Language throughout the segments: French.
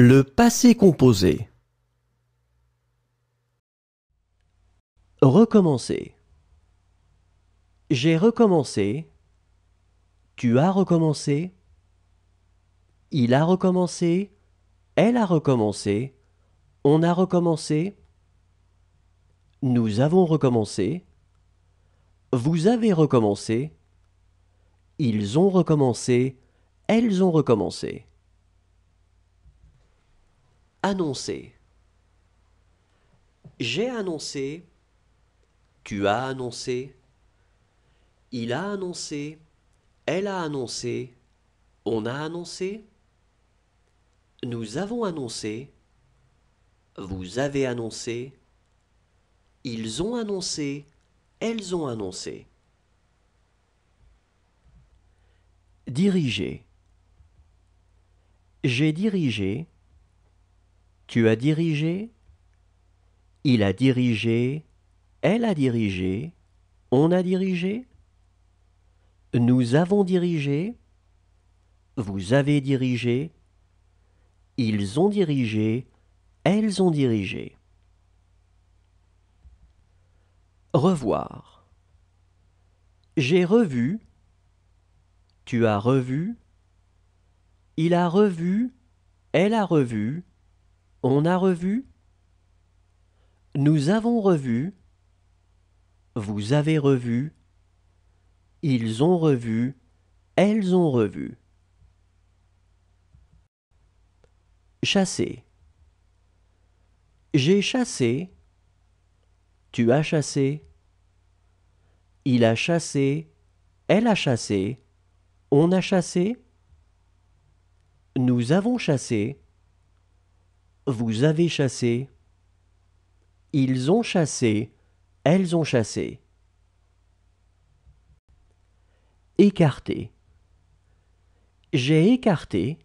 Le passé composé. Recommencer. J'ai recommencé. Tu as recommencé. Il a recommencé. Elle a recommencé. On a recommencé. Nous avons recommencé. Vous avez recommencé. Ils ont recommencé. Elles ont recommencé. Annoncer. J'ai annoncé. Tu as annoncé. Il a annoncé. Elle a annoncé. On a annoncé. Nous avons annoncé. Vous avez annoncé. Ils ont annoncé. Elles ont annoncé. Diriger. J'ai dirigé. Tu as dirigé, il a dirigé, elle a dirigé, on a dirigé, nous avons dirigé, vous avez dirigé, ils ont dirigé, elles ont dirigé. Revoir. J'ai revu, tu as revu, il a revu, elle a revu, on a revu. Nous avons revu. Vous avez revu. Ils ont revu. Elles ont revu. Chasser. J'ai chassé. Tu as chassé. Il a chassé. Elle a chassé. On a chassé. Nous avons chassé. Vous avez chassé. Ils ont chassé. Elles ont chassé. Écarté. J'ai écarté.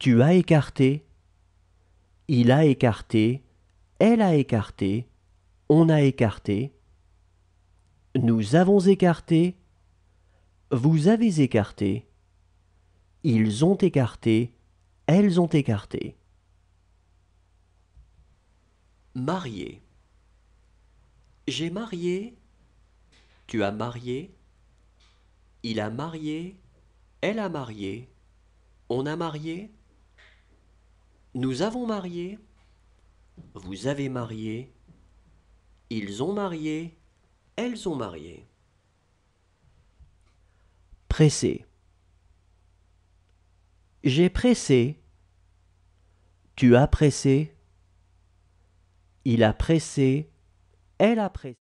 Tu as écarté. Il a écarté. Elle a écarté. On a écarté. Nous avons écarté. Vous avez écarté. Ils ont écarté. Elles ont écarté. Marié. J'ai marié. Tu as marié. Il a marié. Elle a marié. On a marié. Nous avons marié. Vous avez marié. Ils ont marié. Elles ont marié. Pressé. J'ai pressé. Tu as pressé. Il a pressé. Elle a pressé.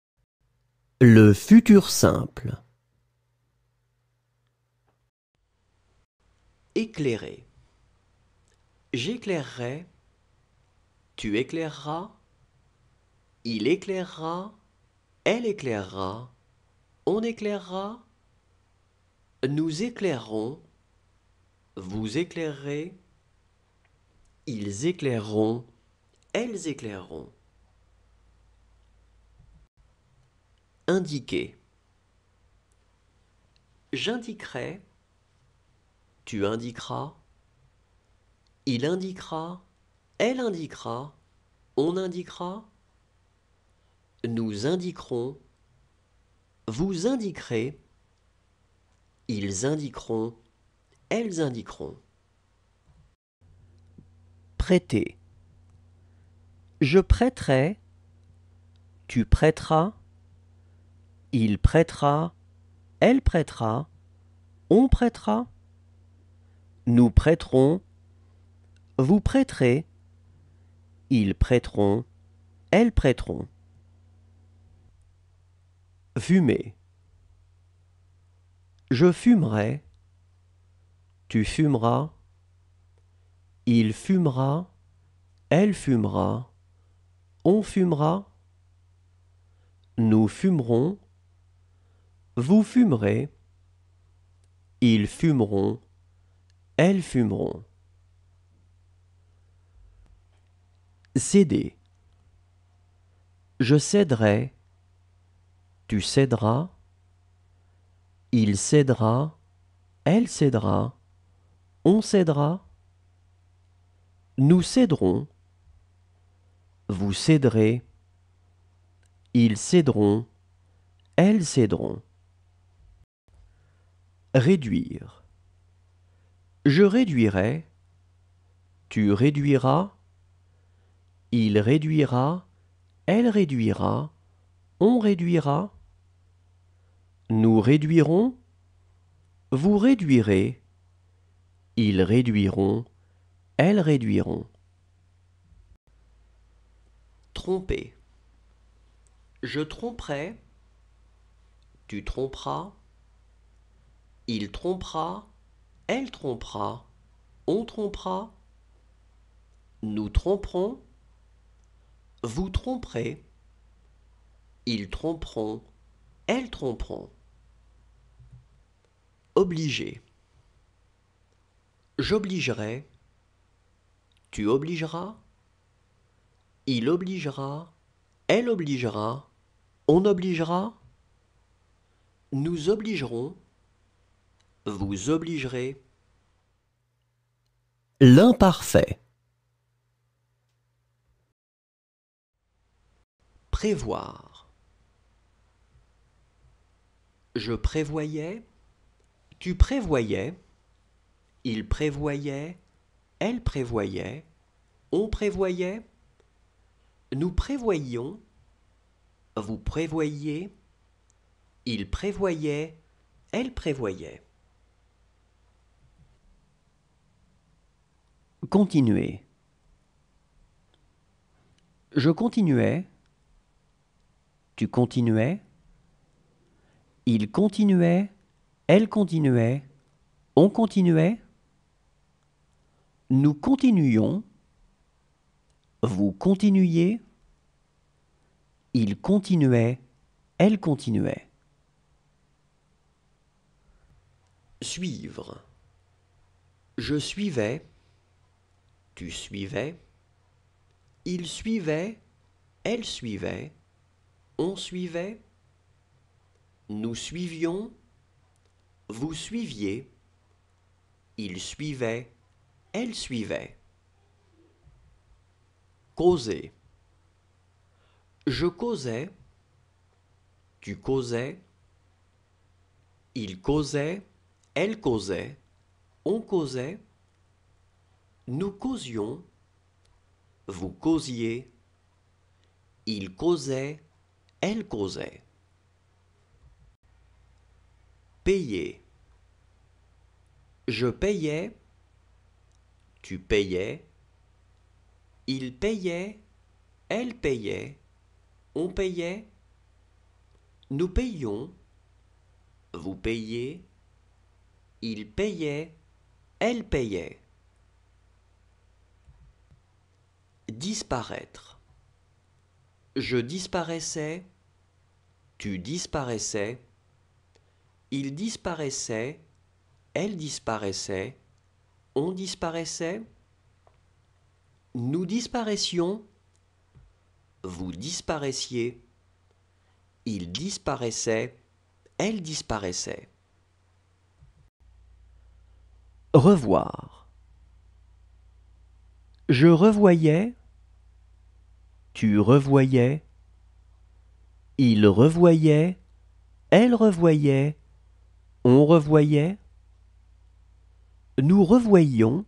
Le futur simple. Éclairer. J'éclairerai. Tu éclaireras. Il éclairera. Elle éclairera. On éclairera. Nous éclairons. Vous éclairerez. Ils éclaireront. Elles éclaireront. Indiquer. J'indiquerai. Tu indiqueras. Il indiquera. Elle indiquera. On indiquera. Nous indiquerons. Vous indiquerez. Ils indiqueront. Elles indiqueront. Prêter. Je prêterai. Tu prêteras. Il prêtera, elle prêtera, on prêtera, nous prêterons, vous prêterez, ils prêteront, elles prêteront. Fumer. Je fumerai, tu fumeras, il fumera, elle fumera, on fumera, nous fumerons, vous fumerez. Ils fumeront. Elles fumeront. Céder. Je céderai. Tu céderas. Il cédera. Elle cédera. On cédera. Nous céderons. Vous céderez. Ils céderont. Elles céderont. Réduire. Je réduirai. Tu réduiras. Il réduira. Elle réduira. On réduira. Nous réduirons. Vous réduirez. Ils réduiront. Elles réduiront. Tromper. Je tromperai. Tu tromperas il trompera, elle trompera, on trompera, nous tromperons, vous tromperez, ils tromperont, elles tromperont. Obliger. J'obligerai, tu obligeras, il obligera, elle obligera, on obligera, nous obligerons, vous obligerez. L'imparfait. Prévoir. Je prévoyais. Tu prévoyais. Il prévoyait. Elle prévoyait. On prévoyait. Nous prévoyions. Vous prévoyiez. Il prévoyait. Elle prévoyait. continuer. Je continuais. Tu continuais. Il continuait. Elle continuait. On continuait. Nous continuions. Vous continuiez. Il continuait. Elle continuait. Suivre. Je suivais. Tu suivais. Il suivait. Elle suivait. On suivait. Nous suivions. Vous suiviez. Il suivait. Elle suivait. Causer. Je causais. Tu causais. Il causait. Elle causait. On causait. Nous causions, vous causiez, il causait, elle causait. Payer. Je payais, tu payais, il payait, elle payait, on payait, nous payions, vous payiez, il payait, elle payait. Disparaître. Je disparaissais. Tu disparaissais. Il disparaissait. Elle disparaissait. On disparaissait. Nous disparaissions. Vous disparaissiez. Il disparaissait. Elle disparaissait. Revoir. Je revoyais tu revoyais. Il revoyait. Elle revoyait. On revoyait. Nous revoyions.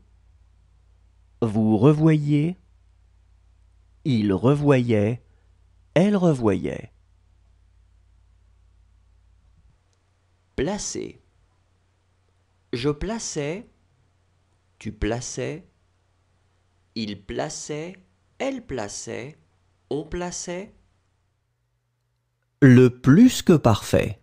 Vous revoyiez. Il revoyait. Elle revoyait. Placer. Je plaçais. Tu plaçais. Il plaçait. Elle plaçait le plus que parfait.